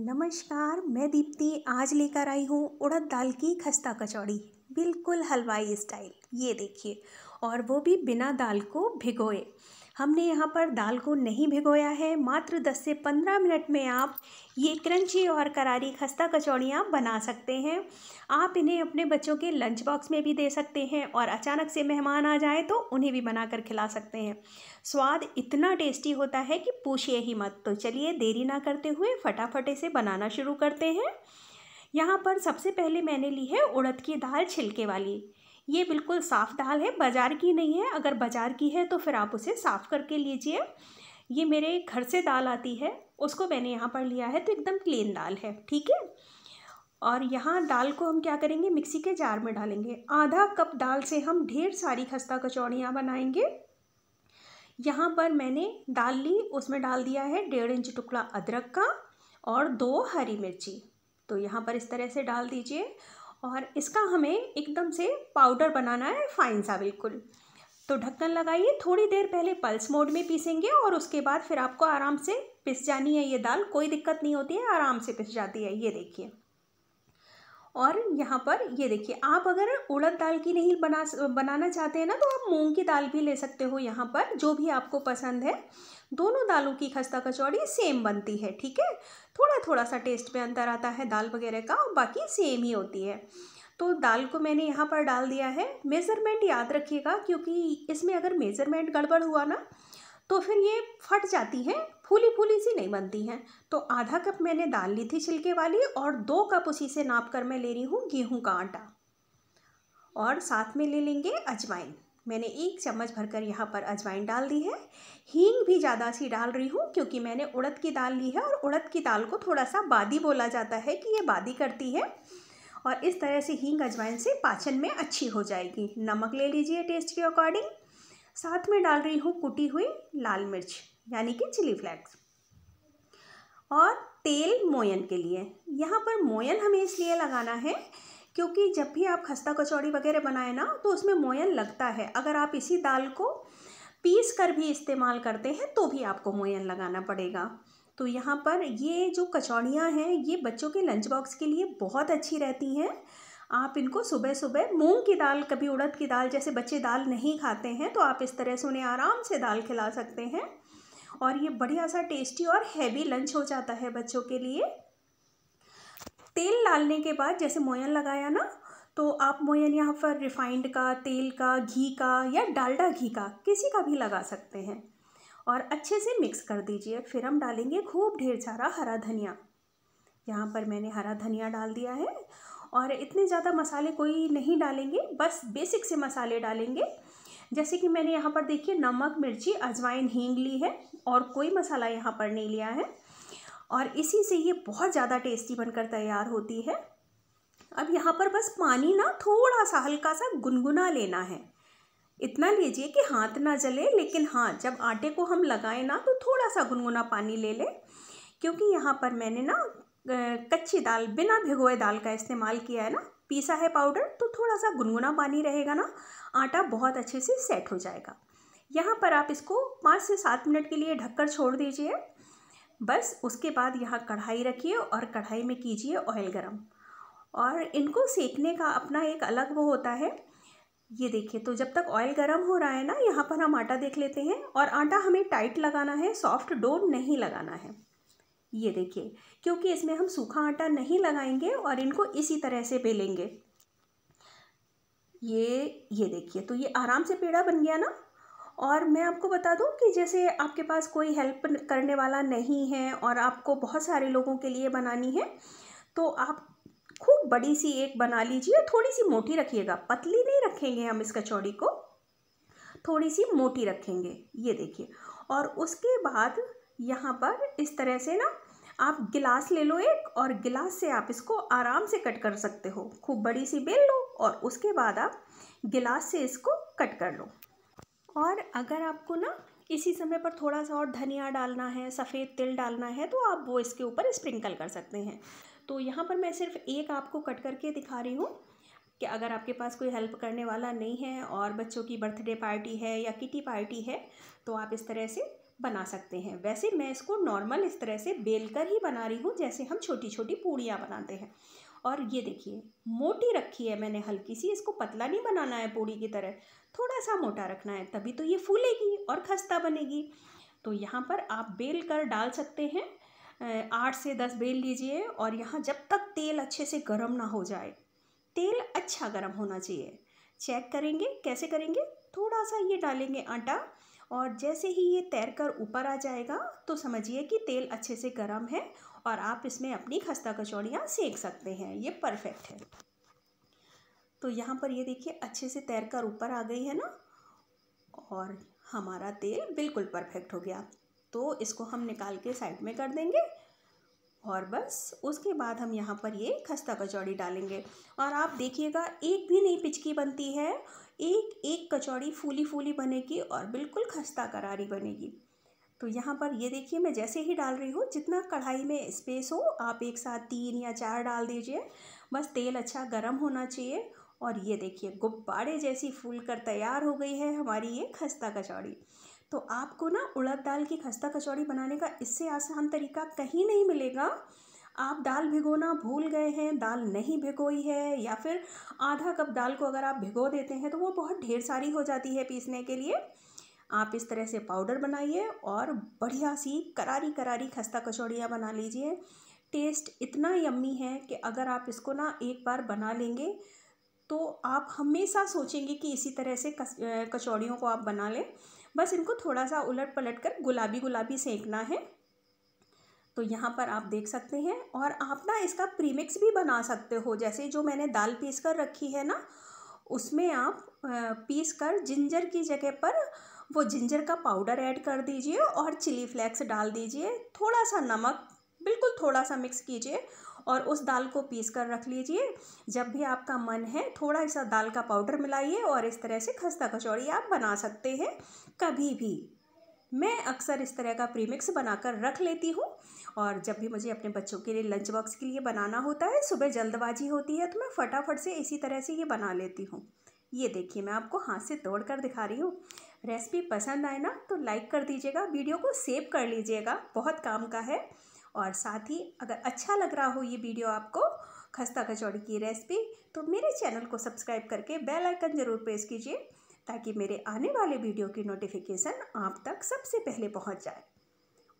नमस्कार मैं दीप्ति आज लेकर आई हूँ उड़द दाल की खस्ता कचौड़ी बिल्कुल हलवाई स्टाइल ये देखिए और वो भी बिना दाल को भिगोए हमने यहाँ पर दाल को नहीं भिगोया है मात्र 10 से 15 मिनट में आप ये क्रंची और करारी खस्ता कचौड़ियाँ बना सकते हैं आप इन्हें अपने बच्चों के लंच बॉक्स में भी दे सकते हैं और अचानक से मेहमान आ जाए तो उन्हें भी बना कर खिला सकते हैं स्वाद इतना टेस्टी होता है कि पूछिए ही मत तो चलिए देरी ना करते हुए फटाफट से बनाना शुरू करते हैं यहाँ पर सबसे पहले मैंने ली है उड़द की दाल छिलके वाली ये बिल्कुल साफ़ दाल है बाज़ार की नहीं है अगर बाज़ार की है तो फिर आप उसे साफ़ करके लीजिए ये मेरे घर से दाल आती है उसको मैंने यहाँ पर लिया है तो एकदम प्लेन दाल है ठीक है और यहाँ दाल को हम क्या करेंगे मिक्सी के जार में डालेंगे आधा कप दाल से हम ढेर सारी खस्ता कचौड़ियाँ बनाएंगे यहाँ पर मैंने दाल ली उसमें डाल दिया है डेढ़ इंच टुकड़ा अदरक का और दो हरी मिर्ची तो यहाँ पर इस तरह से डाल दीजिए और इसका हमें एकदम से पाउडर बनाना है फाइन सा बिल्कुल तो ढक्कन लगाइए थोड़ी देर पहले पल्स मोड में पीसेंगे और उसके बाद फिर आपको आराम से पिस जानी है ये दाल कोई दिक्कत नहीं होती है आराम से पिस जाती है ये देखिए और यहाँ पर ये देखिए आप अगर उड़द दाल की नहीं बना बनाना चाहते हैं ना तो आप मूंग की दाल भी ले सकते हो यहाँ पर जो भी आपको पसंद है दोनों दालों की खस्ता कचौड़ी सेम बनती है ठीक है थोड़ा थोड़ा सा टेस्ट में अंतर आता है दाल वगैरह का और बाकी सेम ही होती है तो दाल को मैंने यहाँ पर डाल दिया है मेज़रमेंट याद रखिएगा क्योंकि इसमें अगर मेज़रमेंट गड़बड़ हुआ ना तो फिर ये फट जाती हैं फूली फूली सी नहीं बनती हैं तो आधा कप मैंने दाल ली थी छिलके वाली और दो कप उसी से नाप कर मैं ले रही हूँ गेहूँ का आटा और साथ में ले लेंगे अजवाइन मैंने एक चम्मच भरकर यहाँ पर अजवाइन डाल दी है हींग भी ज़्यादा सी डाल रही हूँ क्योंकि मैंने उड़द की दाल ली है और उड़द की दाल को थोड़ा सा बादी बोला जाता है कि ये बादी करती है और इस तरह से हींग अजवाइन से पाचन में अच्छी हो जाएगी नमक ले लीजिए टेस्ट के अकॉर्डिंग साथ में डाल रही हूँ कुटी हुई लाल मिर्च यानी कि चिली फ्लैक्स और तेल मोयन के लिए यहाँ पर मोयन हमें इसलिए लगाना है क्योंकि जब भी आप खस्ता कचौड़ी वगैरह बनाए ना तो उसमें मोयन लगता है अगर आप इसी दाल को पीस कर भी इस्तेमाल करते हैं तो भी आपको मोयन लगाना पड़ेगा तो यहाँ पर ये जो कचौड़ियाँ हैं ये बच्चों के लंच बॉक्स के लिए बहुत अच्छी रहती हैं आप इनको सुबह सुबह मूंग की दाल कभी उड़द की दाल जैसे बच्चे दाल नहीं खाते हैं तो आप इस तरह से उन्हें आराम से दाल खिला सकते हैं और ये बढ़िया सा टेस्टी और हैवी लंच हो जाता है बच्चों के लिए तेल डालने के बाद जैसे मोयन लगाया ना तो आप मोयन यहाँ पर रिफाइंड का तेल का घी का या डालडा घी का किसी का भी लगा सकते हैं और अच्छे से मिक्स कर दीजिए फिर हम डालेंगे खूब ढेर सारा हरा धनिया यहाँ पर मैंने हरा धनिया डाल दिया है और इतने ज़्यादा मसाले कोई नहीं डालेंगे बस बेसिक से मसाले डालेंगे जैसे कि मैंने यहाँ पर देखिए नमक मिर्ची अजवाइन हींग ली है और कोई मसाला यहाँ पर नहीं लिया है और इसी से ये बहुत ज़्यादा टेस्टी बनकर तैयार होती है अब यहाँ पर बस पानी ना थोड़ा सा हल्का सा गुनगुना लेना है इतना लीजिए कि हाथ ना जले लेकिन हाँ जब आटे को हम लगाएं ना तो थोड़ा सा गुनगुना पानी ले लें क्योंकि यहाँ पर मैंने ना कच्ची दाल बिना भिगोए दाल का इस्तेमाल किया है ना पीसा है पाउडर तो थोड़ा सा गुनगुना पानी रहेगा ना आटा बहुत अच्छे से सेट हो जाएगा यहाँ पर आप इसको पाँच से सात मिनट के लिए ढककर छोड़ दीजिए बस उसके बाद यहाँ कढ़ाई रखिए और कढ़ाई में कीजिए ऑयल गरम और इनको सेकने का अपना एक अलग वो होता है ये देखिए तो जब तक ऑयल गरम हो रहा है ना यहाँ पर हम आटा देख लेते हैं और आटा हमें टाइट लगाना है सॉफ्ट डो नहीं लगाना है ये देखिए क्योंकि इसमें हम सूखा आटा नहीं लगाएंगे और इनको इसी तरह से बेलेंगे ये ये देखिए तो ये आराम से पेड़ा बन गया ना और मैं आपको बता दूं कि जैसे आपके पास कोई हेल्प करने वाला नहीं है और आपको बहुत सारे लोगों के लिए बनानी है तो आप खूब बड़ी सी एक बना लीजिए थोड़ी सी मोटी रखिएगा पतली नहीं रखेंगे हम इस कचौड़ी को थोड़ी सी मोटी रखेंगे ये देखिए और उसके बाद यहाँ पर इस तरह से ना आप गिलास ले लो एक और गिलास से आप इसको आराम से कट कर सकते हो खूब बड़ी सी बेल लो और उसके बाद आप गिलास से इसको कट कर लो और अगर आपको ना इसी समय पर थोड़ा सा और धनिया डालना है सफ़ेद तिल डालना है तो आप वो इसके ऊपर स्प्रिंकल कर सकते हैं तो यहाँ पर मैं सिर्फ एक आपको कट करके दिखा रही हूँ कि अगर आपके पास कोई हेल्प करने वाला नहीं है और बच्चों की बर्थडे पार्टी है या किटी पार्टी है तो आप इस तरह से बना सकते हैं वैसे मैं इसको नॉर्मल इस तरह से बेल कर ही बना रही हूँ जैसे हम छोटी छोटी पूड़ियाँ बनाते हैं और ये देखिए मोटी रखी है मैंने हल्की सी इसको पतला नहीं बनाना है पूड़ी की तरह थोड़ा सा मोटा रखना है तभी तो ये फूलेगी और खस्ता बनेगी तो यहाँ पर आप बेल कर डाल सकते हैं आठ से दस बेल लीजिए और यहाँ जब तक तेल अच्छे से गर्म ना हो जाए तेल अच्छा गर्म होना चाहिए चेक करेंगे कैसे करेंगे थोड़ा सा ये डालेंगे आटा और जैसे ही ये तैर कर ऊपर आ जाएगा तो समझिए कि तेल अच्छे से गर्म है और आप इसमें अपनी खस्ता कचौड़ियाँ सेक सकते हैं ये परफेक्ट है तो यहाँ पर ये देखिए अच्छे से तैर कर ऊपर आ गई है ना और हमारा तेल बिल्कुल परफेक्ट हो गया तो इसको हम निकाल के साइड में कर देंगे और बस उसके बाद हम यहाँ पर ये खस्ता कचौड़ी डालेंगे और आप देखिएगा एक भी नहीं पिचकी बनती है एक एक कचौड़ी फूली फूली बनेगी और बिल्कुल खस्ता करारी बनेगी तो यहाँ पर ये देखिए मैं जैसे ही डाल रही हूँ जितना कढ़ाई में स्पेस हो आप एक साथ तीन या चार डाल दीजिए बस तेल अच्छा गर्म होना चाहिए और ये देखिए गुब्बारे जैसी फूल कर तैयार हो गई है हमारी ये खस्ता कचौड़ी तो आपको ना उड़द दाल की खस्ता कचौड़ी बनाने का इससे आसान तरीका कहीं नहीं मिलेगा आप दाल भिगोना भूल गए हैं दाल नहीं भिगोई है या फिर आधा कप दाल को अगर आप भिगो देते हैं तो वो बहुत ढेर सारी हो जाती है पीसने के लिए आप इस तरह से पाउडर बनाइए और बढ़िया सी करारी करारी खस्ता कचौड़ियाँ बना लीजिए टेस्ट इतना यम्मी है कि अगर आप इसको ना एक बार बना लेंगे तो आप हमेशा सोचेंगे कि इसी तरह से कचौड़ियों को आप बना लें बस इनको थोड़ा सा उलट पलट कर गुलाबी गुलाबी सेकना है तो यहाँ पर आप देख सकते हैं और आप ना इसका प्रीमिक्स भी बना सकते हो जैसे जो मैंने दाल पीस कर रखी है ना उसमें आप पीस कर जिंजर की जगह पर वो जिंजर का पाउडर ऐड कर दीजिए और चिली फ्लेक्स डाल दीजिए थोड़ा सा नमक बिल्कुल थोड़ा सा मिक्स कीजिए और उस दाल को पीस कर रख लीजिए जब भी आपका मन है थोड़ा सा दाल का पाउडर मिलाइए और इस तरह से खस्ता कचौड़ी आप बना सकते हैं कभी भी मैं अक्सर इस तरह का प्रीमिक्स बनाकर रख लेती हूँ और जब भी मुझे अपने बच्चों के लिए लंच बॉक्स के लिए बनाना होता है सुबह जल्दबाजी होती है तो मैं फटाफट से इसी तरह से ये बना लेती हूँ ये देखिए मैं आपको हाथ से तोड़ कर दिखा रही हूँ रेसिपी पसंद आए ना तो लाइक कर दीजिएगा वीडियो को सेव कर लीजिएगा बहुत काम का है और साथ ही अगर अच्छा लग रहा हो ये वीडियो आपको खस्ता कचौड़ी की रेसिपी तो मेरे चैनल को सब्सक्राइब करके बेल आइकन ज़रूर प्रेस कीजिए ताकि मेरे आने वाले वीडियो की नोटिफिकेशन आप तक सबसे पहले पहुंच जाए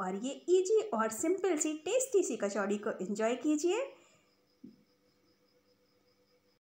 और ये इजी और सिंपल सी टेस्टी सी कचौड़ी को एंजॉय कीजिए